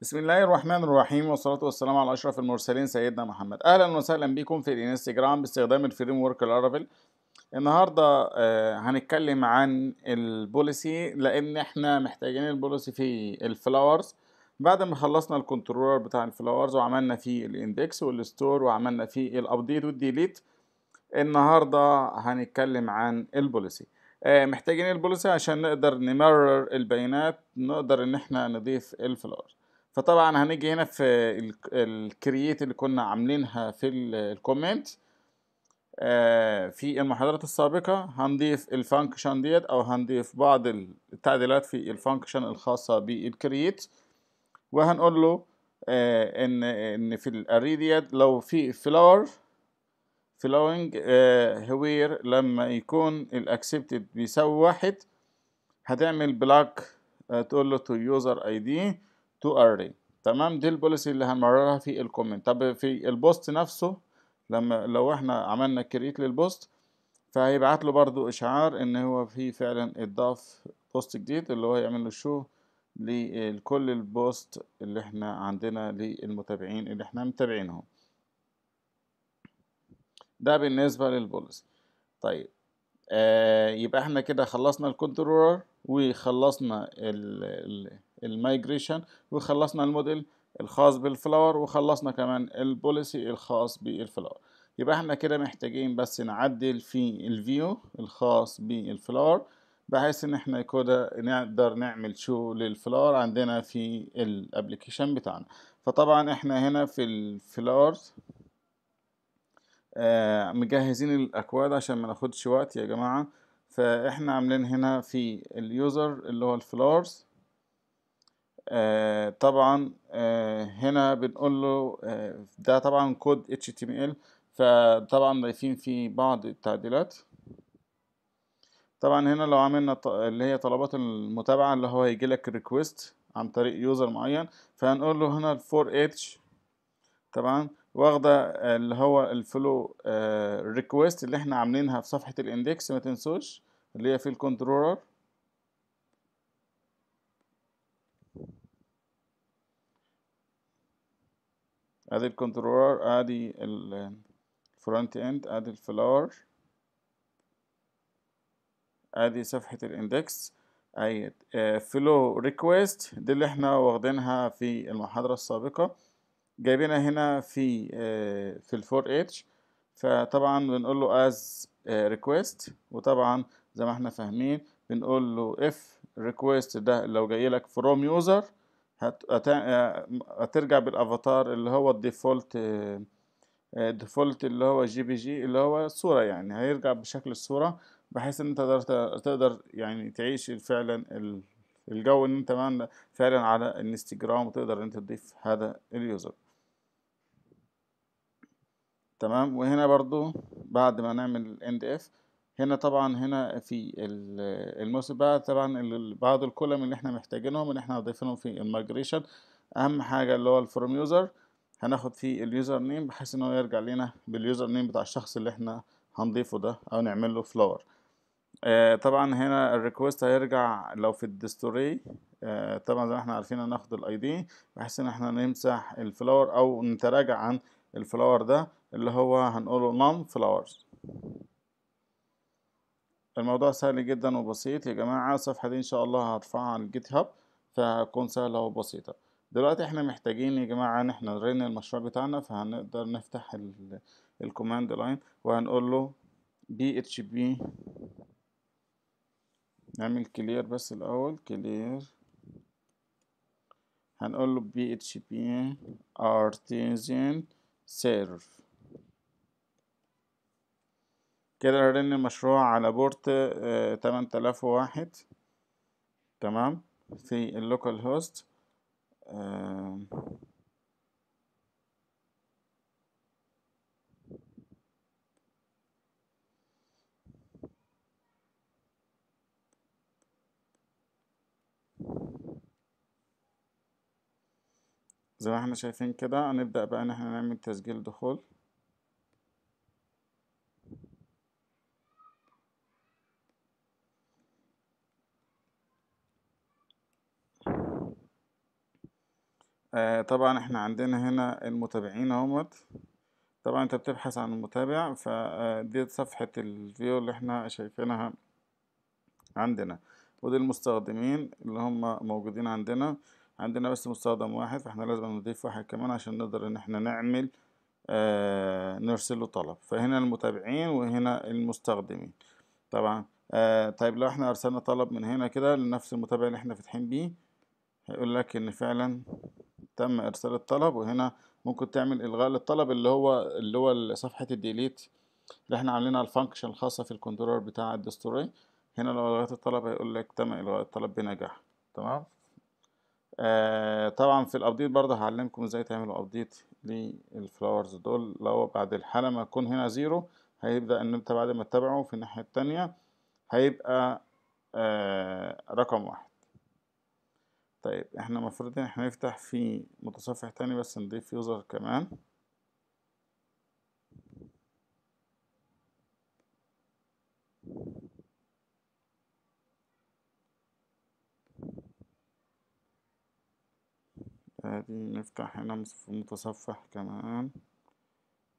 بسم الله الرحمن الرحيم والصلاة والسلام على أشرف المرسلين سيدنا محمد أهلا وسهلا بكم في الانستجرام باستخدام الفريم ورك الارافل النهاردة آه، هنتكلم عن البوليسي لأن احنا محتاجين البوليسي في الفلاورز بعد ما خلصنا الكنترولر بتاع الفلاورز وعملنا فيه الاندكس والستور وعملنا فيه الابديت والديليت النهاردة هنتكلم عن البوليسي آه، محتاجين البوليسي عشان نقدر نمرر البيانات نقدر ان احنا نضيف الفلاورز فطبعا هنيجي هنا في الكرييت اللي كنا عاملينها في الكومنت آه، في المحاضرات السابقة هنضيف الفانكشن ديت او هنضيف بعض التعديلات في الفانكشن الخاصة بالكرييت وهنقول له آه، ان ان في الاري ديت لو في فلور فلوينج هوير لما يكون الاكسبتد بيساوي واحد هتعمل بلاك آه، تقول له تو يوزر اي دي تو اري تمام دي البوليسي اللي هنمررها في الكومنت طب في البوست نفسه لما لو احنا عملنا كريت للبوست فهيبعت له برضو اشعار ان هو في فعلا اتضاف بوست جديد اللي هو هيعمل له شو لكل البوست اللي احنا عندنا للمتابعين اللي احنا متابعينهم ده بالنسبة للبوليسي طيب آه يبقى احنا كده خلصنا الكنترولر وخلصنا ال المايجريشن وخلصنا الموديل الخاص بالفلاور وخلصنا كمان البوليسي الخاص بالفلاور يبقى احنا كده محتاجين بس نعدل في الفيو الخاص بالفلاور بحيث ان احنا كده نقدر نعمل شو للفلاور عندنا في الابليكيشن بتاعنا فطبعا احنا هنا في الفلاورز آه مجهزين الاكواد عشان ما ناخدش وقت يا جماعه فاحنا عاملين هنا في اليوزر اللي هو الفلورز آه، طبعا آه، هنا بنقول له آه، ده طبعا كود HTML فطبعا ضايفين فيه بعض التعديلات طبعا هنا لو عملنا اللي هي طلبات المتابعة اللي هو هيجي لك ريكويست عن طريق يوزر معين فهنقول له هنا الفور اتش طبعا واخدة اللي هو الفلو ريكويست اللي احنا عاملينها في صفحة الاندكس ما تنسوش اللي هي في الكنترولر ادي الكنترولر ادي الفرونت اند ادي الفلور ادي صفحة الاندكس اي فلو آه، ريكويست دي اللي احنا واخدينها في المحاضرة السابقة جايبينها هنا في آه، في الفور اتش فطبعا بنقول له as آه، request وطبعا زي ما احنا فاهمين بنقول له if request ده لو جاي لك from user هت... آه، هترجع بالافاتار اللي هو الديفولت آه، آه، ديفولت اللي هو جي بي جي اللي هو الصورة يعني هيرجع بشكل الصورة بحيث ان انت تقدر تقدر يعني تعيش فعلا الجو ان انت فعلا على انستجرام وتقدر ان انت تضيف هذا اليوزر تمام وهنا برضو بعد ما نعمل اند اف هنا طبعا هنا في الموسم طبعا بعض الكولم اللي احنا محتاجينهم اللي احنا هنضيفهم في المايجريشن اهم حاجه اللي هو الفروم يوزر هناخد فيه اليوزر نيم بحيث ان هو يرجع لنا باليوزر نيم بتاع الشخص اللي احنا هنضيفه ده او نعمل له فلور آه طبعا هنا الريكوست هيرجع لو في الدستوري آه طبعا زي ما احنا عارفين هناخد الاي دي بحيث ان احنا نمسح الفلور او نتراجع عن الفلور ده اللي هو هنقوله نون فلورز الموضوع سهل جدا وبسيط يا جماعة الصفحة دي ان شاء الله هرفعها على الجيت هاب فهتكون سهلة وبسيطة دلوقتي احنا محتاجين يا جماعة ان احنا نرن المشروع بتاعنا فهنقدر نفتح الكوماند لاين وهنقول له بي اتش بي نعمل كلير بس الاول كلير هنقول له بي اتش بي ارتيزن سيرف كده رن المشروع على بورت آه، تمن تلاف واحد تمام في اللوكال هوست آه، زي ما احنا شايفين كده هنبدأ بقى ان احنا نعمل تسجيل دخول آه طبعا احنا عندنا هنا المتابعين اهوت طبعا انت بتبحث عن المتابع فدي آه، صفحة الفيو اللي احنا شايفينها عندنا ودي المستخدمين اللي هم موجودين عندنا عندنا بس مستخدم واحد فاحنا لازم نضيف واحد كمان عشان نقدر ان احنا نعمل آه نرسل له طلب فهنا المتابعين وهنا المستخدمين طبعا آه طيب لو احنا ارسلنا طلب من هنا كده لنفس المتابع اللي احنا فاتحين بيه هيقول لك ان فعلا تم ارسال الطلب وهنا ممكن تعمل الغاء للطلب اللي هو اللي هو صفحه الديليت اللي احنا عاملينها الفانكشن الخاصه في الكنترولر بتاع الدستوري هنا لو الغيت الطلب هيقول لك تم الغاء الطلب بنجاح تمام آه طبعا في الابديت برضه هعلمكم ازاي تعملوا ابديت للفلاورز دول لو بعد الحاله ما يكون هنا زيرو هيبدا ان انت بعد ما تتابعه في الناحيه التانية هيبقى آه رقم واحد طيب احنا المفروض ان احنا نفتح في متصفح تاني بس نضيف يوزر كمان ادي نفتح هنا في متصفح كمان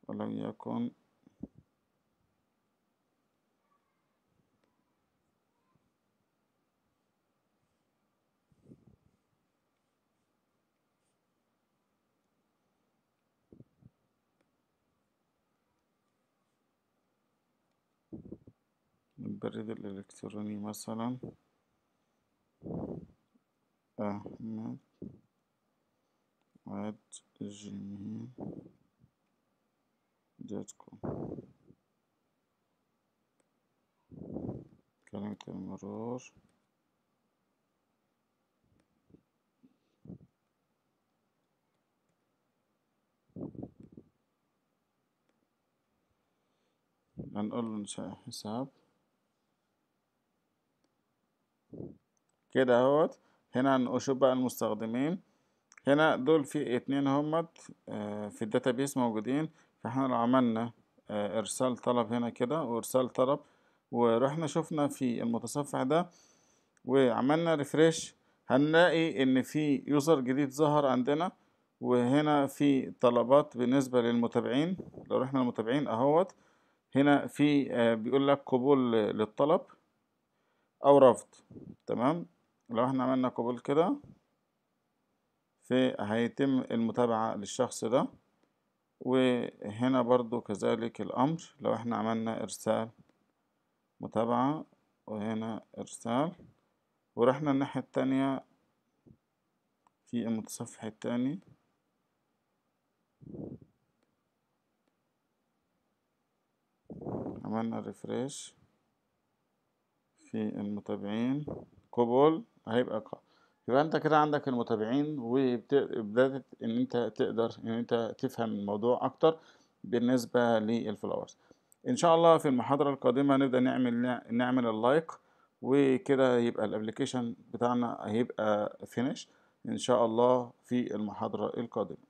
ولم يكن البريد الإلكتروني مثلا أحمد at gmail dot com كلمة المرور هنقول له إنشاء حساب كده اهوت هنا نشوف بقى المستخدمين هنا دول في اتنين همت آه، في الداتابيس موجودين فاحنا لو عملنا آه، ارسال طلب هنا كده وارسال طلب ورحنا شفنا في المتصفح ده وعملنا ريفريش هنلاقي ان في يوزر جديد ظهر عندنا وهنا في طلبات بالنسبة للمتابعين لو رحنا المتابعين اهوت هنا في آه، بيقول لك قبول للطلب او رفض تمام لو احنا عملنا قبول كده في هيتم المتابعة للشخص ده وهنا برضو كذلك الأمر لو احنا عملنا إرسال متابعة وهنا إرسال ورحنا الناحية التانية في المتصفح التاني عملنا ريفريش في المتابعين قبول هيبقى قائم يبقى انت كده عندك المتابعين وابتدت ان انت تقدر ان انت تفهم الموضوع اكتر بالنسبة للفلاورز ان شاء الله في المحاضرة القادمة نبدأ نعمل نعمل اللايك وكده يبقى الابليكيشن بتاعنا هيبقى فينيش ان شاء الله في المحاضرة القادمة